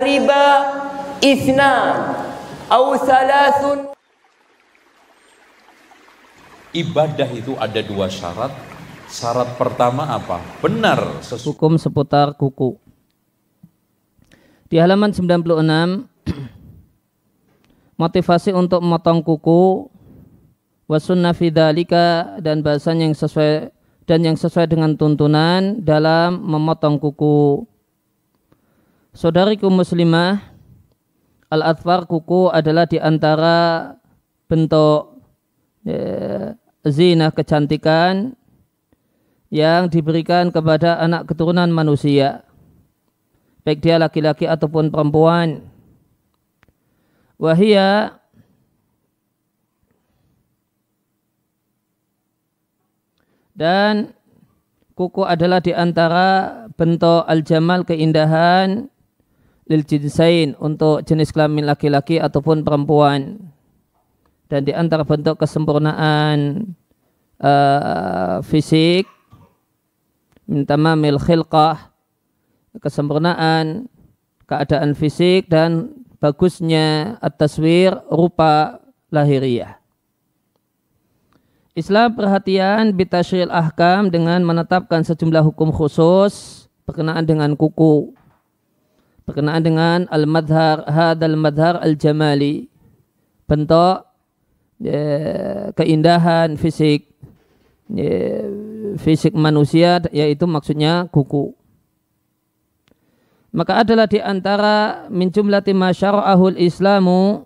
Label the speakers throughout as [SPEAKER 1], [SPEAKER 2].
[SPEAKER 1] riba isna au salasun ibadah itu ada dua syarat syarat pertama
[SPEAKER 2] apa benar sesukum hukum seputar kuku di halaman 96 motivasi untuk memotong kuku wasunna fidalika dan bahasan yang sesuai dan yang sesuai dengan tuntunan dalam memotong kuku Saudariku muslimah, al-atfar kuku adalah di antara bentuk e, zina kecantikan yang diberikan kepada anak keturunan manusia baik dia laki-laki ataupun perempuan wahia dan kuku adalah di antara bentuk aljamal keindahan lil jinsain untuk jenis kelamin laki-laki ataupun perempuan dan di antara bentuk kesempurnaan uh, fisik mamil khilqah kesempurnaan keadaan fisik dan bagusnya at-taswir rupa lahiriah Islam perhatian bitasyil ahkam dengan menetapkan sejumlah hukum khusus berkenaan dengan kuku berkenaan dengan al-madhar hadal madhar al-jamali bentuk ya, keindahan fisik ya, fisik manusia yaitu maksudnya kuku maka adalah di antara min jumlati masyara'ahul islamu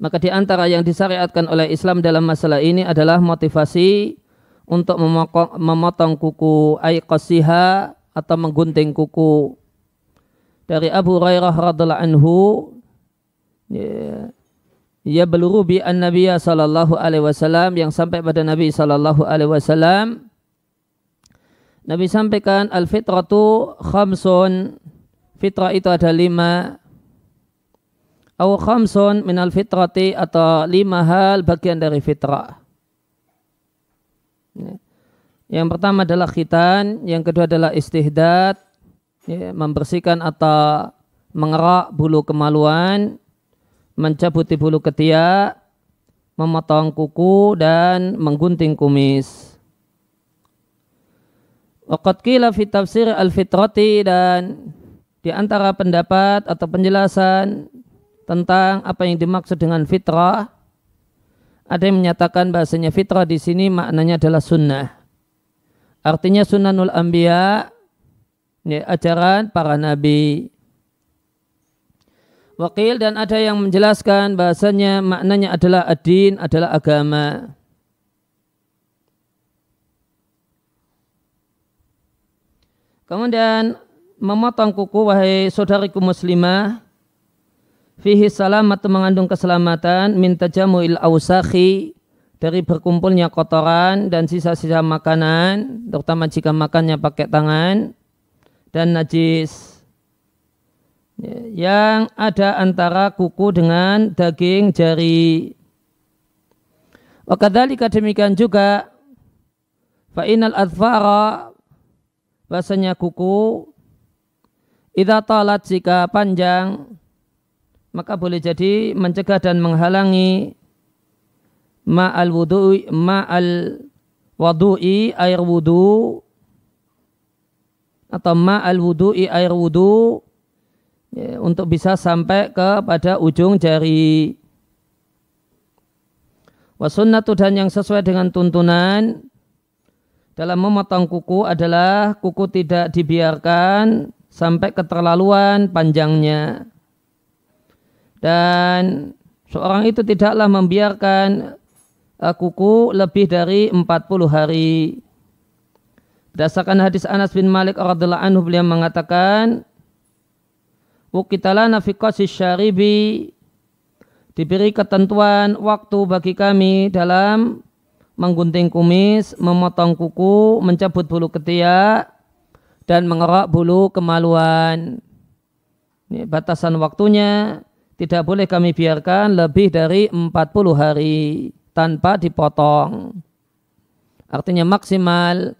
[SPEAKER 2] maka di antara yang disyariatkan oleh Islam dalam masalah ini adalah motivasi untuk memotong kuku aiqasiha atau menggunting kuku dari Abu Hurairah radhiallahu anhu ya beluru bi an Nabiya sallallahu alaihi wasallam yang sampai pada Nabi sallallahu alaihi wasallam Nabi sampaikan al fitratu khamsun fitrah itu ada lima au khamsun min al fitrati atau lima hal bagian dari fitrah ya. yang pertama adalah khitan yang kedua adalah istihdad ya, membersihkan atau mengerak bulu kemaluan, mencabuti bulu ketiak, memotong kuku dan menggunting kumis. Waqat qila fi tafsir al-fitrati dan di antara pendapat atau penjelasan tentang apa yang dimaksud dengan fitrah ada yang menyatakan bahasanya fitrah di sini maknanya adalah sunnah. Artinya sunnanul anbiya ini ajaran para nabi. Wakil dan ada yang menjelaskan bahasanya maknanya adalah adin adalah agama. Kemudian memotong kuku wahai saudariku muslimah fihi salamat mengandung keselamatan minta jamuil ausakhi dari berkumpulnya kotoran dan sisa-sisa makanan terutama jika makannya pakai tangan dan najis yang ada antara kuku dengan daging jari. Wakadhalika demikian juga fa'inal adfara bahasanya kuku idha talat jika panjang maka boleh jadi mencegah dan menghalangi ma'al wudu'i ma'al wadu'i air wudu atau ma'al wudu'i air wudu ya, untuk bisa sampai kepada ujung jari. Wasunnatu dan yang sesuai dengan tuntunan dalam memotong kuku adalah kuku tidak dibiarkan sampai keterlaluan panjangnya. Dan seorang itu tidaklah membiarkan eh, kuku lebih dari 40 hari. Berdasarkan hadis Anas bin Malik radhiyallahu anhu beliau mengatakan, Wukitala nafikasi syaribi" diberi ketentuan waktu bagi kami dalam menggunting kumis, memotong kuku, mencabut bulu ketiak, dan mengerak bulu kemaluan. Ini batasan waktunya tidak boleh kami biarkan lebih dari 40 hari tanpa dipotong. Artinya maksimal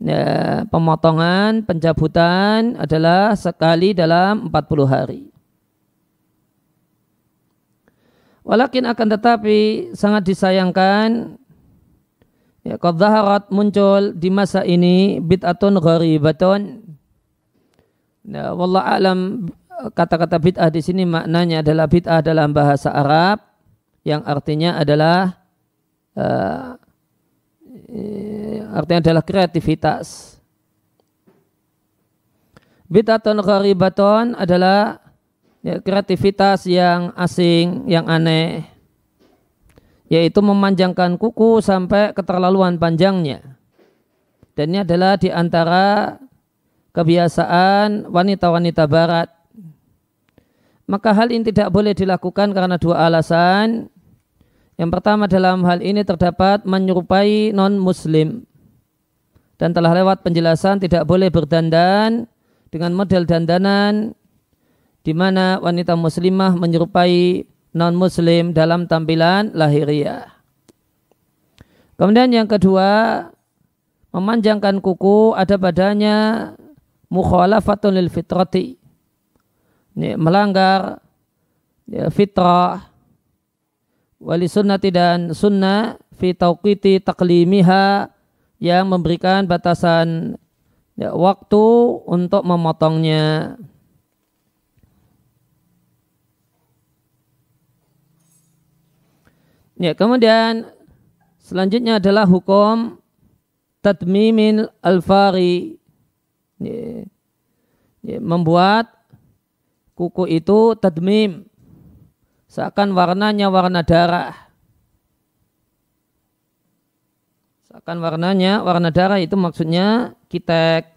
[SPEAKER 2] ya, pemotongan, pencabutan adalah sekali dalam 40 hari. Walakin akan tetapi sangat disayangkan ya qadzaharat muncul di masa ini bid'atun gharibatun. Nah, ya, wallah alam kata-kata bid'ah di sini maknanya adalah bid'ah dalam bahasa Arab yang artinya adalah uh, Eh, artinya adalah kreativitas. Bidaton gharibaton adalah ya, kreativitas yang asing, yang aneh, yaitu memanjangkan kuku sampai keterlaluan panjangnya. Dan ini adalah di antara kebiasaan wanita-wanita barat. Maka hal ini tidak boleh dilakukan karena dua alasan. Yang pertama dalam hal ini terdapat menyerupai non-muslim. Dan telah lewat penjelasan tidak boleh berdandan dengan model dandanan di mana wanita muslimah menyerupai non-muslim dalam tampilan lahiriah. Kemudian yang kedua, memanjangkan kuku ada padanya mukhalafatun lil fitrati. Ini melanggar ya, fitrah wali sunnati dan sunnah fi tauqiti taklimiha yang memberikan batasan ya, waktu untuk memotongnya. Ya, kemudian selanjutnya adalah hukum tadmimin alfari. Ya, ya, membuat kuku itu tadmim Seakan warnanya warna darah. Seakan warnanya warna darah itu maksudnya kitek.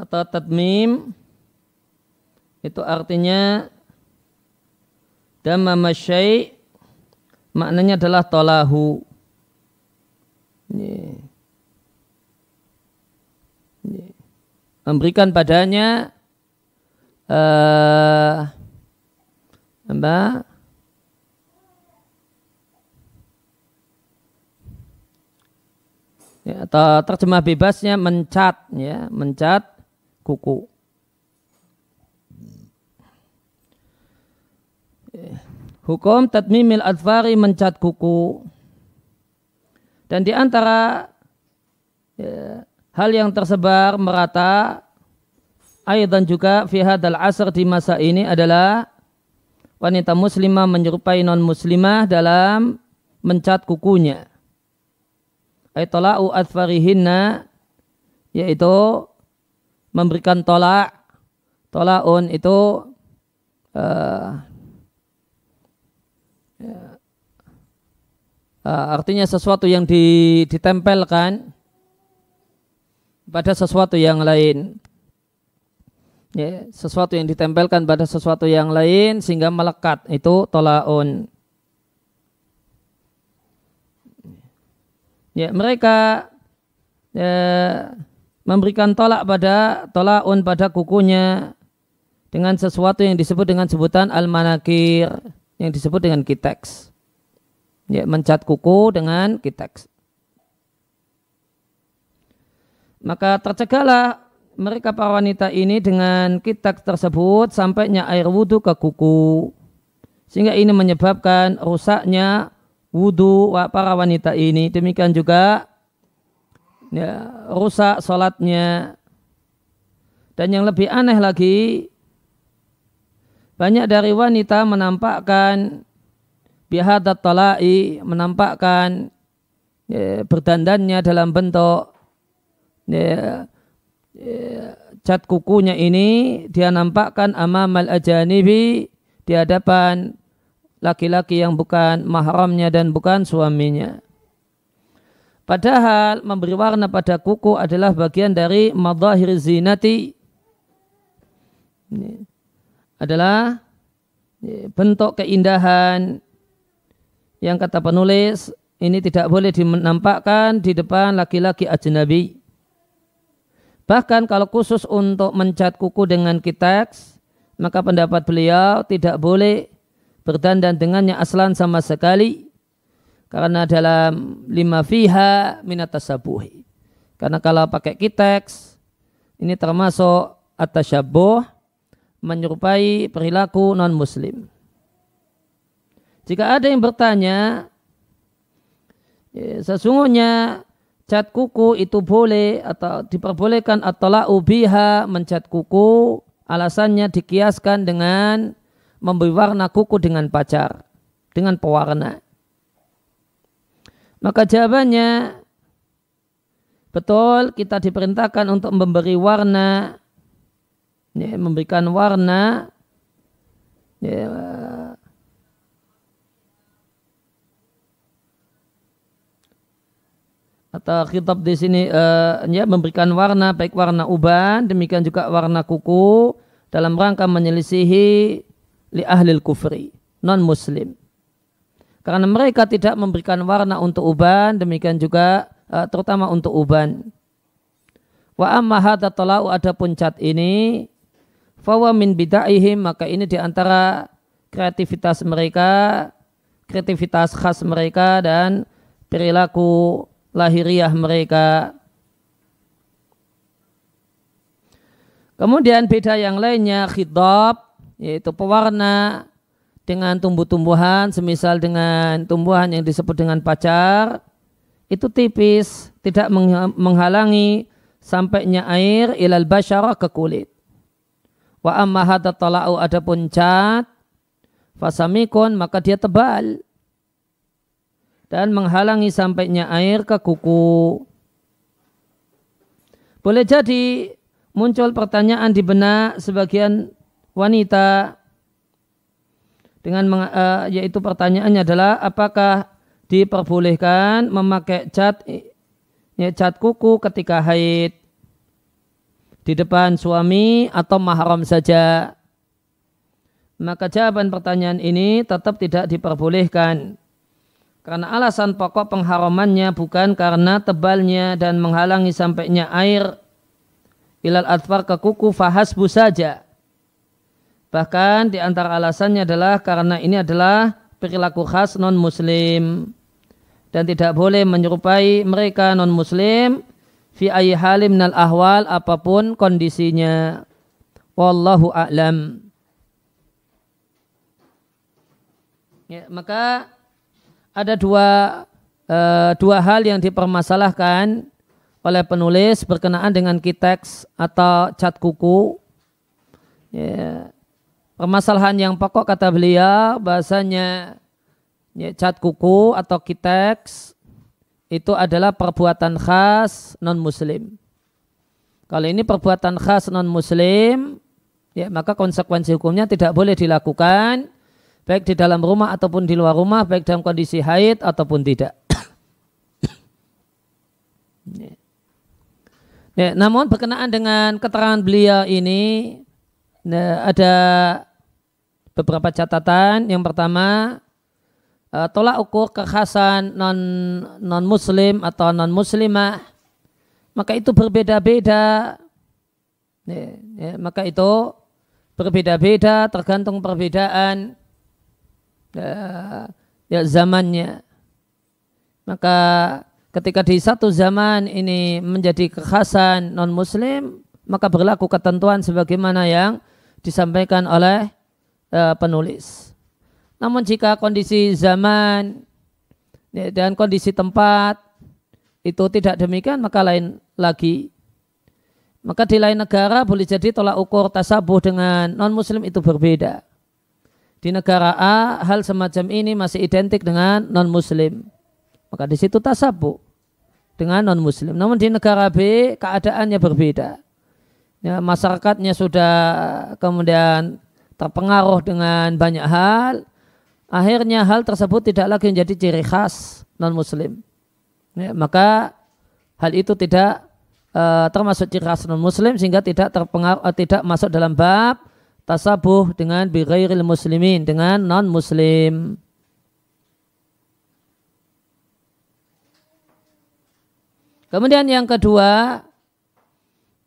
[SPEAKER 2] atau tadmim itu artinya dama masyai maknanya adalah tolahu. Memberikan padanya uh, Ya, atau terjemah bebasnya mencat ya, mencat kuku. Hukum tatmimil adfari mencat kuku. Dan di antara ya, hal yang tersebar merata ayat dan juga fihad al asr di masa ini adalah wanita muslimah menyerupai non muslimah dalam mencat kukunya. Aitola'u adfarihinna yaitu memberikan tolak tolaun itu uh, uh, artinya sesuatu yang di, ditempelkan pada sesuatu yang lain ya, sesuatu yang ditempelkan pada sesuatu yang lain sehingga melekat itu tolaun ya mereka ya, memberikan tolak pada un pada kukunya dengan sesuatu yang disebut dengan sebutan al-manakir yang disebut dengan kiteks. Ya, mencat kuku dengan kiteks. Maka tercegahlah mereka para wanita ini dengan kiteks tersebut sampainya air wudhu ke kuku. Sehingga ini menyebabkan rusaknya wudhu para wanita ini. Demikian juga ya, rusak sholatnya. Dan yang lebih aneh lagi, banyak dari wanita menampakkan bihadat tala'i, menampakkan ya, berdandannya dalam bentuk ya, ya, cat kukunya ini, dia nampakkan amamal ajanibi di hadapan laki-laki yang bukan mahramnya dan bukan suaminya. Padahal memberi warna pada kuku adalah bagian dari madahir zinati. Ini adalah bentuk keindahan yang kata penulis ini tidak boleh dinampakkan di depan laki-laki ajnabi. Bahkan kalau khusus untuk mencat kuku dengan kiteks, maka pendapat beliau tidak boleh berdandan dengannya aslan sama sekali karena dalam lima fiha minat tasabuhi. Karena kalau pakai kiteks, ini termasuk atas syaboh menyerupai perilaku non-muslim. Jika ada yang bertanya, ya, sesungguhnya cat kuku itu boleh atau diperbolehkan atau ubiha mencat kuku, alasannya dikiaskan dengan memberi warna kuku dengan pacar, dengan pewarna. Maka jawabannya betul kita diperintahkan untuk memberi warna ya, memberikan warna ya, atau kitab di sini uh, ya memberikan warna baik warna uban demikian juga warna kuku dalam rangka menyelisihi li ahlil kufri non muslim karena mereka tidak memberikan warna untuk uban, demikian juga uh, terutama untuk uban. Wa amma hadza tala'u adapun cat ini fawa min bid'aihim maka ini diantara kreativitas mereka, kreativitas khas mereka dan perilaku lahiriah mereka. Kemudian beda yang lainnya khidab yaitu pewarna dengan tumbuh-tumbuhan semisal dengan tumbuhan yang disebut dengan pacar itu tipis tidak menghalangi sampainya air ilal basyarah ke kulit wa amma hadat tala'u adapun cat fasamikun maka dia tebal dan menghalangi sampainya air ke kuku boleh jadi muncul pertanyaan di benak sebagian wanita dengan uh, yaitu pertanyaannya adalah apakah diperbolehkan memakai cat ya, cat kuku ketika haid di depan suami atau mahram saja maka jawaban pertanyaan ini tetap tidak diperbolehkan karena alasan pokok pengharamannya bukan karena tebalnya dan menghalangi sampainya air ilal atfar ke kuku fahasbu saja Bahkan di antara alasannya adalah karena ini adalah perilaku khas non-muslim dan tidak boleh menyerupai mereka non-muslim fi ayi halim nal ahwal apapun kondisinya. Wallahu a'lam. Ya, maka ada dua e, dua hal yang dipermasalahkan oleh penulis berkenaan dengan kiteks atau cat kuku. Ya, permasalahan yang pokok kata beliau bahasanya ya, cat kuku atau kiteks itu adalah perbuatan khas non muslim. Kalau ini perbuatan khas non muslim ya maka konsekuensi hukumnya tidak boleh dilakukan baik di dalam rumah ataupun di luar rumah baik dalam kondisi haid ataupun tidak. ya, namun berkenaan dengan keterangan beliau ini Nah, ada beberapa catatan. Yang pertama, uh, tolak ukur kekhasan non non muslim atau non muslimah maka itu berbeda-beda ya, ya, maka itu berbeda-beda tergantung perbedaan ya, ya zamannya maka ketika di satu zaman ini menjadi kekhasan non muslim maka berlaku ketentuan sebagaimana yang disampaikan oleh uh, penulis. Namun jika kondisi zaman ya, dan kondisi tempat itu tidak demikian maka lain lagi. Maka di lain negara boleh jadi tolak ukur tasabuh dengan non muslim itu berbeda. Di negara A hal semacam ini masih identik dengan non muslim. Maka di situ tasabuh dengan non muslim. Namun di negara B keadaannya berbeda. Ya, masyarakatnya sudah kemudian terpengaruh dengan banyak hal, akhirnya hal tersebut tidak lagi menjadi ciri khas non-muslim. Ya, maka hal itu tidak uh, termasuk ciri khas non-muslim sehingga tidak terpengaruh uh, tidak masuk dalam bab tasabuh dengan bighairil muslimin dengan non-muslim. Kemudian yang kedua,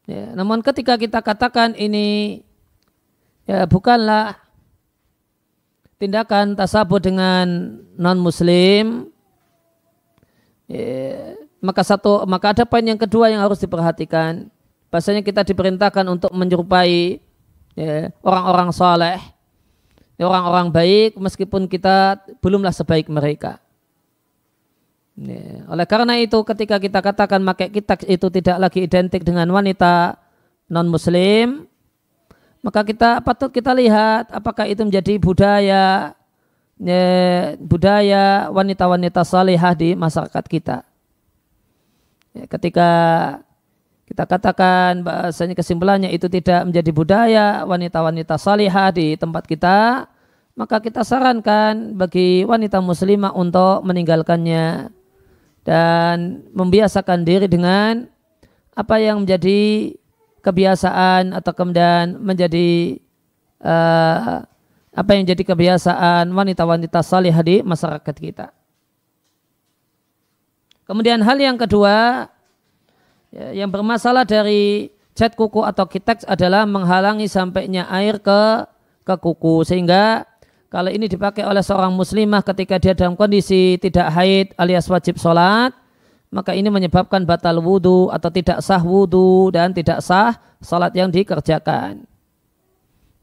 [SPEAKER 2] ya, namun ketika kita katakan ini ya bukanlah tindakan tasabuh dengan non muslim ya, maka satu maka ada poin yang kedua yang harus diperhatikan bahasanya kita diperintahkan untuk menyerupai ya, orang-orang soleh ya, orang-orang baik meskipun kita belumlah sebaik mereka ya, oleh karena itu ketika kita katakan maka kita itu tidak lagi identik dengan wanita non muslim maka kita patut kita lihat apakah itu menjadi budaya ya, budaya wanita-wanita salihah di masyarakat kita. Ya, ketika kita katakan bahasanya kesimpulannya itu tidak menjadi budaya wanita-wanita salihah di tempat kita, maka kita sarankan bagi wanita muslimah untuk meninggalkannya dan membiasakan diri dengan apa yang menjadi kebiasaan atau kemudian menjadi uh, apa yang jadi kebiasaan wanita-wanita salih di masyarakat kita. Kemudian hal yang kedua ya, yang bermasalah dari cat kuku atau kitex adalah menghalangi sampainya air ke ke kuku sehingga kalau ini dipakai oleh seorang muslimah ketika dia dalam kondisi tidak haid alias wajib sholat maka ini menyebabkan batal wudhu atau tidak sah wudhu dan tidak sah salat yang dikerjakan.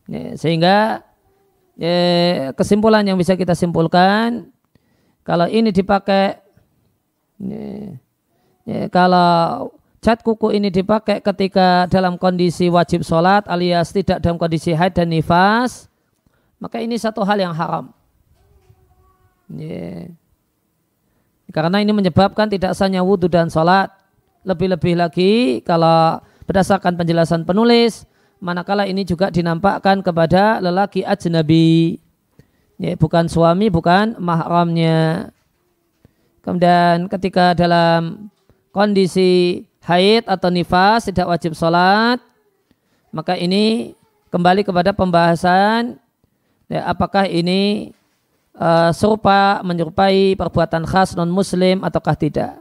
[SPEAKER 2] Ya, sehingga ya, kesimpulan yang bisa kita simpulkan, kalau ini dipakai, ya, kalau cat kuku ini dipakai ketika dalam kondisi wajib sholat alias tidak dalam kondisi haid dan nifas, maka ini satu hal yang haram. Yeah. Karena ini menyebabkan tidak sahnya wudhu dan sholat. Lebih-lebih lagi kalau berdasarkan penjelasan penulis, manakala ini juga dinampakkan kepada lelaki ajnabi. Ya, bukan suami, bukan mahramnya. Kemudian ketika dalam kondisi haid atau nifas tidak wajib sholat, maka ini kembali kepada pembahasan ya, apakah ini uh, serupa menyerupai perbuatan khas non muslim ataukah tidak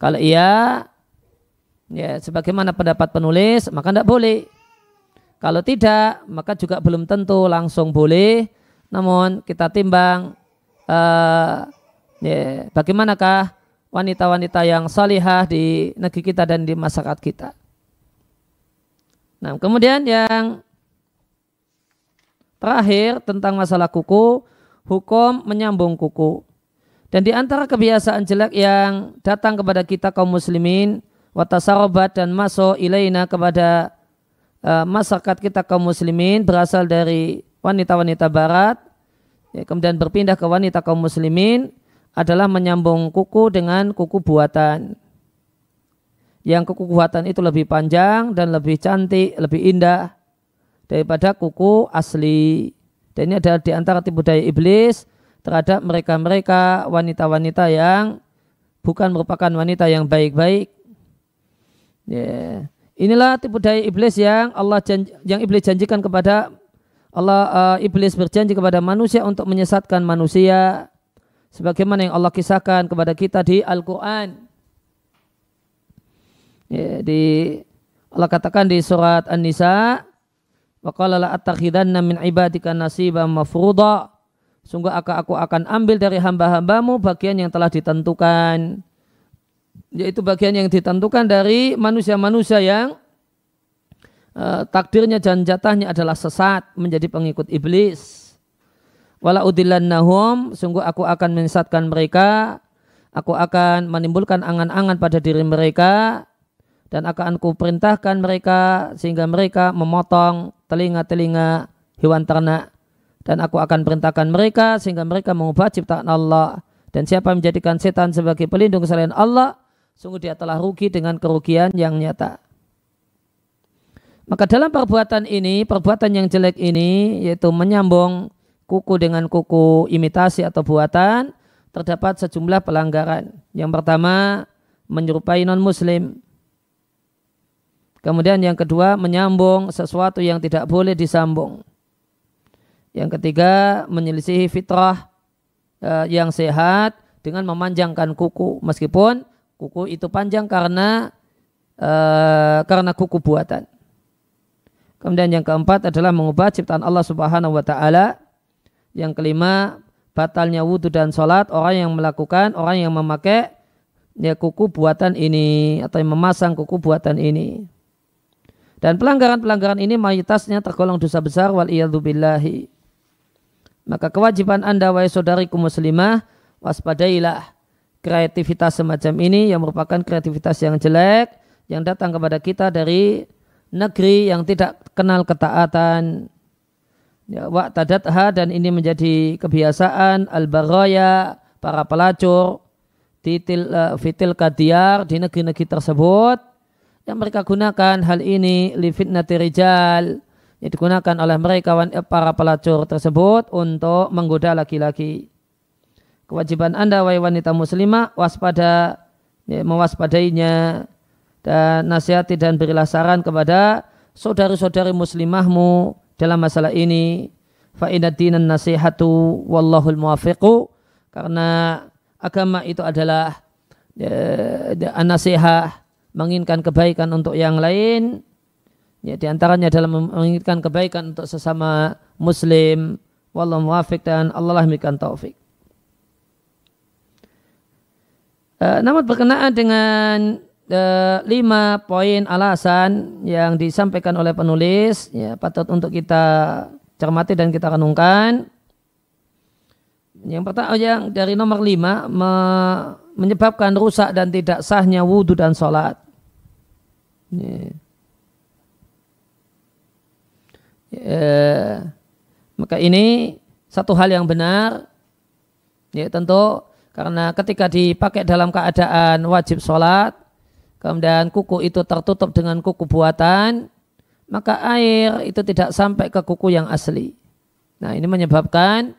[SPEAKER 2] kalau iya ya sebagaimana pendapat penulis maka tidak boleh kalau tidak maka juga belum tentu langsung boleh namun kita timbang uh, ya, bagaimanakah wanita-wanita yang salihah di negeri kita dan di masyarakat kita nah kemudian yang terakhir tentang masalah kuku hukum menyambung kuku. Dan di antara kebiasaan jelek yang datang kepada kita kaum muslimin, watasarobat dan masuk ilaina kepada uh, masyarakat kita kaum muslimin berasal dari wanita-wanita barat, ya, kemudian berpindah ke wanita kaum muslimin, adalah menyambung kuku dengan kuku buatan. Yang kuku buatan itu lebih panjang dan lebih cantik, lebih indah daripada kuku asli. Dan ini adalah di antara tipu daya iblis terhadap mereka-mereka wanita-wanita yang bukan merupakan wanita yang baik-baik. Yeah. Inilah tipu daya iblis yang Allah janji, yang iblis janjikan kepada Allah uh, iblis berjanji kepada manusia untuk menyesatkan manusia sebagaimana yang Allah kisahkan kepada kita di Al-Qur'an. Ya, di Allah katakan di surat An-Nisa Wa qala la attakhidanna min ibadika nasiba mafruda. Sungguh aku akan ambil dari hamba-hambamu bagian yang telah ditentukan. Yaitu bagian yang ditentukan dari manusia-manusia yang uh, takdirnya dan jatahnya adalah sesat menjadi pengikut iblis. Wala udillannahum, sungguh aku akan menyesatkan mereka, aku akan menimbulkan angan-angan pada diri mereka, dan akan ku perintahkan mereka sehingga mereka memotong telinga-telinga hewan ternak dan aku akan perintahkan mereka sehingga mereka mengubah ciptaan Allah dan siapa menjadikan setan sebagai pelindung selain Allah sungguh dia telah rugi dengan kerugian yang nyata maka dalam perbuatan ini perbuatan yang jelek ini yaitu menyambung kuku dengan kuku imitasi atau buatan terdapat sejumlah pelanggaran yang pertama menyerupai non muslim Kemudian yang kedua menyambung sesuatu yang tidak boleh disambung. Yang ketiga menyelisihi fitrah e, yang sehat dengan memanjangkan kuku meskipun kuku itu panjang karena e, karena kuku buatan. Kemudian yang keempat adalah mengubah ciptaan Allah Subhanahu wa taala. Yang kelima, batalnya wudhu dan sholat orang yang melakukan, orang yang memakai ya kuku buatan ini atau yang memasang kuku buatan ini. Dan pelanggaran-pelanggaran ini mayoritasnya tergolong dosa besar wal billahi. Maka kewajiban Anda wahai saudariku muslimah waspadailah kreativitas semacam ini yang merupakan kreativitas yang jelek yang datang kepada kita dari negeri yang tidak kenal ketaatan. Ya, wa tadatha dan ini menjadi kebiasaan al-baraya para pelacur titil uh, eh, fitil kadiar di negeri-negeri tersebut yang mereka gunakan hal ini lifitnati rijal yang digunakan oleh mereka para pelacur tersebut untuk menggoda laki-laki. Kewajiban Anda wahai wanita muslimah waspada ya, mewaspadainya dan nasihati dan berilah saran kepada saudari-saudari muslimahmu dalam masalah ini. Fa'inadinan nasihatu wallahul muafiqu karena agama itu adalah ya, ya nasihat menginginkan kebaikan untuk yang lain, ya, di antaranya dalam menginginkan kebaikan untuk sesama muslim, wallahu muwafiq dan Allah lah mikan taufik. E, namun berkenaan dengan e, lima poin alasan yang disampaikan oleh penulis, ya, patut untuk kita cermati dan kita renungkan. Yang pertama oh, yang dari nomor lima me, menyebabkan rusak dan tidak sahnya wudhu dan sholat. Ini. E, Maka ini satu hal yang benar. Ya tentu karena ketika dipakai dalam keadaan wajib sholat, kemudian kuku itu tertutup dengan kuku buatan, maka air itu tidak sampai ke kuku yang asli. Nah ini menyebabkan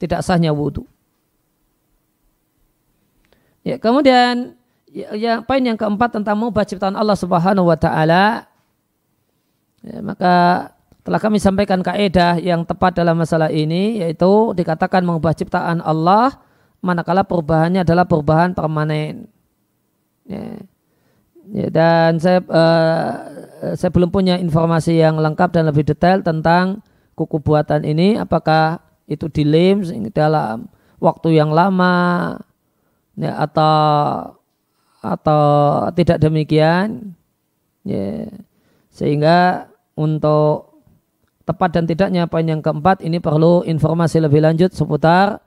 [SPEAKER 2] tidak sahnya wudhu. Ya, kemudian yang ya, poin yang keempat tentang mubah ciptaan Allah Subhanahu wa taala. Ya, maka telah kami sampaikan kaidah yang tepat dalam masalah ini yaitu dikatakan mengubah ciptaan Allah manakala perubahannya adalah perubahan permanen. Ya. Ya, dan saya uh, saya belum punya informasi yang lengkap dan lebih detail tentang kuku buatan ini apakah itu dilem dalam waktu yang lama ya, atau atau tidak demikian ya sehingga untuk tepat dan tidaknya poin yang keempat ini perlu informasi lebih lanjut seputar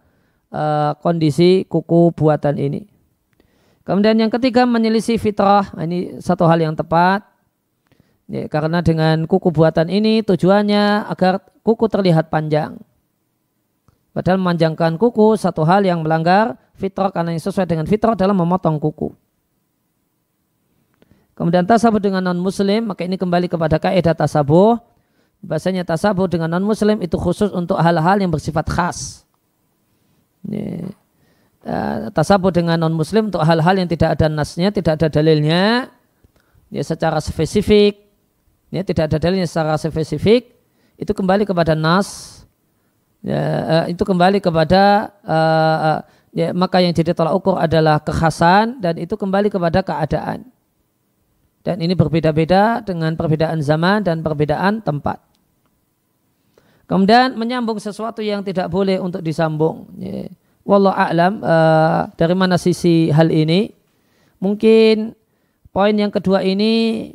[SPEAKER 2] uh, kondisi kuku buatan ini kemudian yang ketiga menyelisih fitrah nah, ini satu hal yang tepat ya, karena dengan kuku buatan ini tujuannya agar kuku terlihat panjang Padahal memanjangkan kuku satu hal yang melanggar fitrah karena yang sesuai dengan fitrah dalam memotong kuku. Kemudian tasabuh dengan non-muslim, maka ini kembali kepada kaidah tasabuh. Bahasanya tasabuh dengan non-muslim itu khusus untuk hal-hal yang bersifat khas. Ini. Eh, tasabuh dengan non-muslim untuk hal-hal yang tidak ada nasnya, tidak ada dalilnya. Ya, secara spesifik. Ya, tidak ada dalilnya secara spesifik. Itu kembali kepada nas ya, eh, itu kembali kepada uh, ya, maka yang jadi tolak ukur adalah kekhasan dan itu kembali kepada keadaan dan ini berbeda-beda dengan perbedaan zaman dan perbedaan tempat kemudian menyambung sesuatu yang tidak boleh untuk disambung ya. Wallah a'lam uh, dari mana sisi hal ini mungkin poin yang kedua ini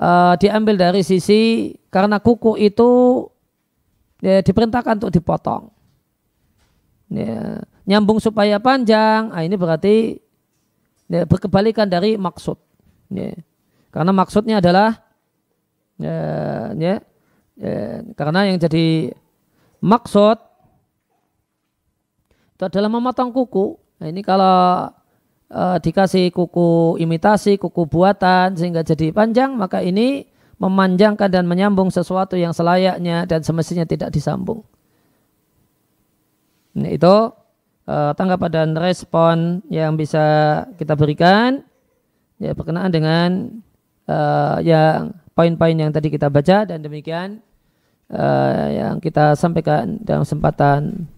[SPEAKER 2] uh, diambil dari sisi karena kuku itu ya, diperintahkan untuk dipotong. Ya, nyambung supaya panjang, nah, ini berarti ya, berkebalikan dari maksud. Ya. Karena maksudnya adalah ya, ya, ya, karena yang jadi maksud itu adalah memotong kuku. Nah, ini kalau eh, dikasih kuku imitasi, kuku buatan sehingga jadi panjang, maka ini memanjangkan dan menyambung sesuatu yang selayaknya dan semestinya tidak disambung. Ini nah, itu uh, tanggapan dan respon yang bisa kita berikan ya berkenaan dengan uh, yang poin-poin yang tadi kita baca dan demikian uh, yang kita sampaikan dalam kesempatan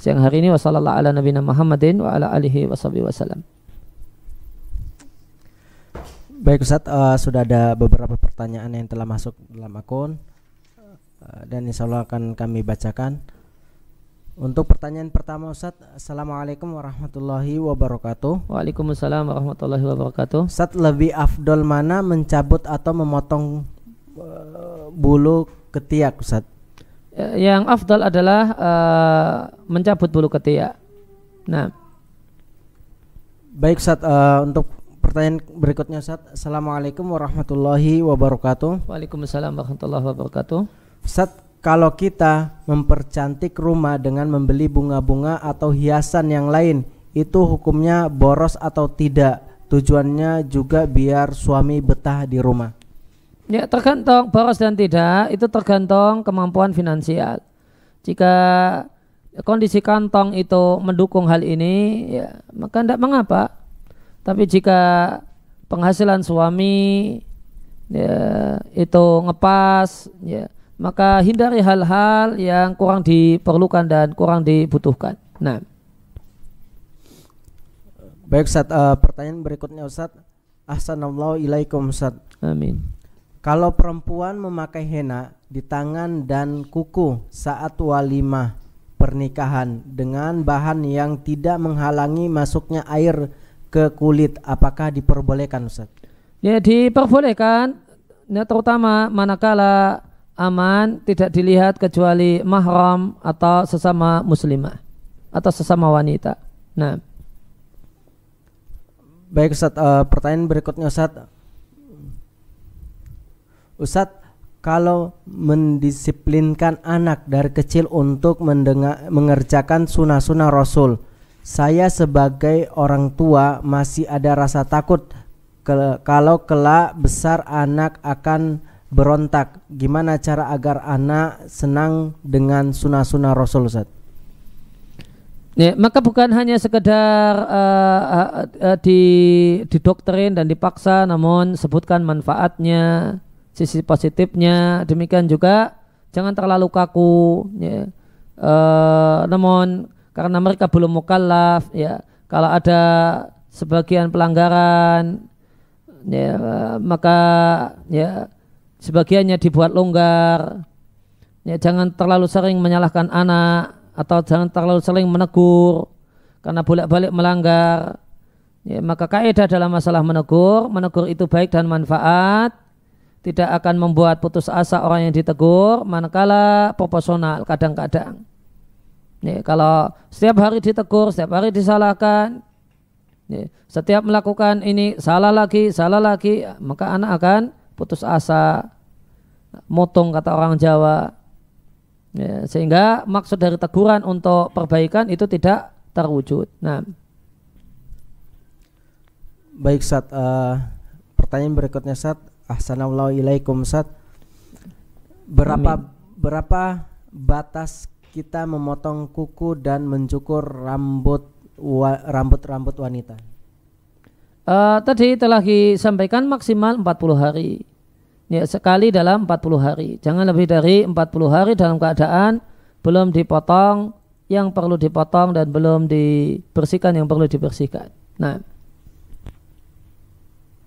[SPEAKER 2] siang hari ini wassalamualaikum warahmatullahi wabarakatuh
[SPEAKER 1] Baik Ustadz, uh, sudah ada beberapa pertanyaan yang telah masuk dalam akun uh, dan insya Allah akan kami bacakan. Untuk pertanyaan pertama Ustadz, Assalamualaikum warahmatullahi wabarakatuh. Waalaikumsalam warahmatullahi wabarakatuh. Ustadz, lebih afdol mana mencabut
[SPEAKER 2] atau memotong
[SPEAKER 1] uh, bulu ketiak Ustadz?
[SPEAKER 2] Yang afdol adalah uh, mencabut bulu ketiak. Nah.
[SPEAKER 1] Baik Ustadz, uh, untuk Pertanyaan berikutnya Ustaz. Assalamualaikum warahmatullahi wabarakatuh. Waalaikumsalam warahmatullahi wabarakatuh. Ustaz, kalau kita mempercantik rumah dengan membeli bunga-bunga atau hiasan yang lain, itu hukumnya boros atau tidak? Tujuannya juga biar suami betah di rumah.
[SPEAKER 2] Ya, tergantung boros dan tidak itu tergantung kemampuan finansial. Jika kondisi kantong itu mendukung hal ini, ya, maka tidak mengapa tapi jika penghasilan suami ya, itu ngepas, ya, maka hindari hal-hal yang kurang diperlukan dan kurang dibutuhkan. Nah. Baik
[SPEAKER 1] saat uh, eh, pertanyaan berikutnya Ustaz. Assalamualaikum ilaikum Ustaz. Amin. Kalau perempuan memakai henna di tangan dan kuku saat walimah pernikahan dengan bahan yang tidak menghalangi masuknya air ke kulit apakah diperbolehkan Ustaz?
[SPEAKER 2] Ya diperbolehkan ya, terutama manakala aman tidak dilihat kecuali mahram atau sesama muslimah atau sesama wanita. Nah.
[SPEAKER 1] Baik Ustaz, uh, pertanyaan berikutnya Ustaz. Ustaz, kalau mendisiplinkan anak dari kecil untuk mendengar, mengerjakan sunnah-sunnah Rasul, saya sebagai orang tua masih ada rasa takut ke kalau kelak besar anak akan berontak. Gimana cara agar anak senang dengan sunnah-sunnah Rasul Ustaz?
[SPEAKER 2] Ya, maka bukan hanya sekedar uh, uh, uh, di didoktrin dan dipaksa, namun sebutkan manfaatnya, sisi positifnya. Demikian juga jangan terlalu kaku. Ya. Uh, namun karena mereka belum mukallaf ya kalau ada sebagian pelanggaran ya, maka ya sebagiannya dibuat longgar ya jangan terlalu sering menyalahkan anak atau jangan terlalu sering menegur karena bolak-balik melanggar ya, maka kaidah dalam masalah menegur menegur itu baik dan manfaat tidak akan membuat putus asa orang yang ditegur manakala proporsional kadang-kadang Nih, kalau setiap hari ditegur, setiap hari disalahkan, nih, setiap melakukan ini salah lagi, salah lagi, maka anak akan putus asa, motong kata orang Jawa. Ya, sehingga maksud dari teguran untuk perbaikan itu tidak terwujud. Nah,
[SPEAKER 1] baik saat uh, eh, pertanyaan berikutnya saat, Assalamualaikum saat berapa Amin. berapa batas kita memotong kuku dan mencukur rambut wa, rambut-rambut wanita?
[SPEAKER 2] Uh, tadi telah disampaikan maksimal 40 hari. Ya, sekali dalam 40 hari. Jangan lebih dari 40 hari dalam keadaan belum dipotong yang perlu dipotong dan belum dibersihkan yang perlu dibersihkan. Nah,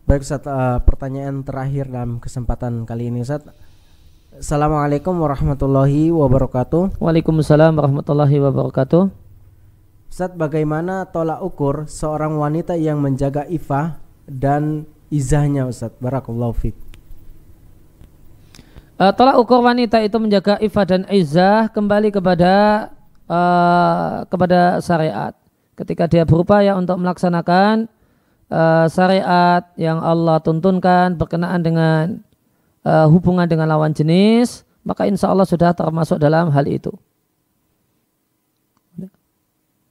[SPEAKER 1] baik Ustaz, uh, pertanyaan terakhir dalam kesempatan kali ini Ustaz Assalamualaikum warahmatullahi wabarakatuh.
[SPEAKER 2] Waalaikumsalam warahmatullahi wabarakatuh.
[SPEAKER 1] Ustaz, bagaimana tolak ukur seorang wanita yang menjaga ifah dan izahnya Ustaz? Barakallahu fiqh.
[SPEAKER 2] Eh, uh, tolak ukur wanita itu menjaga ifah dan izah kembali kepada uh, kepada syariat. Ketika dia berupaya untuk melaksanakan uh, syariat yang Allah tuntunkan berkenaan dengan uh, hubungan dengan lawan jenis, maka insya Allah sudah termasuk dalam hal itu.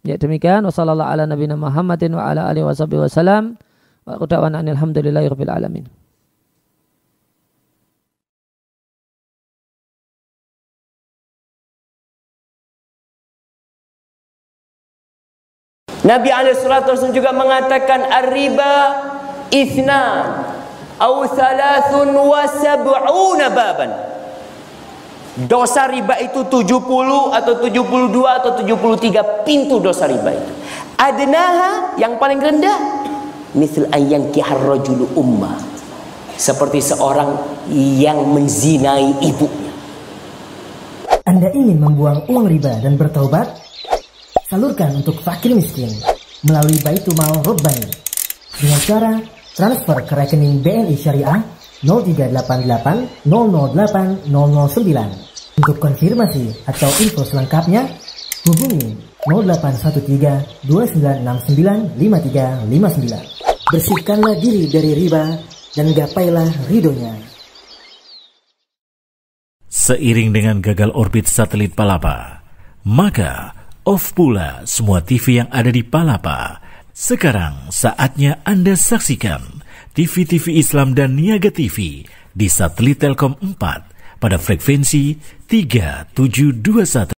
[SPEAKER 2] Ya demikian wasallallahu ala nabiyina Muhammadin wa ala alamin. Nabi alaihi juga mengatakan ar-riba isna au thalathun
[SPEAKER 1] wa sab'una baban. Dosa riba itu 70
[SPEAKER 2] atau 72 atau 73 pintu dosa riba itu. Adnaha yang paling rendah
[SPEAKER 1] misal ayyan kihar umma Seperti seorang yang menzinai ibunya.
[SPEAKER 2] Anda ingin membuang
[SPEAKER 1] uang riba dan bertobat? Salurkan untuk fakir miskin melalui Baitul Mal Robbani dengan cara transfer ke rekening BNI Syariah 0388 008 Untuk konfirmasi atau info selengkapnya, hubungi 0813 2969 5359. Bersihkanlah diri dari riba dan gapailah ridhonya. Seiring dengan gagal orbit satelit Palapa, maka off pula semua TV yang ada di Palapa sekarang saatnya Anda saksikan TV-TV Islam dan Niaga TV
[SPEAKER 2] di satelit Telkom 4 pada frekuensi 3721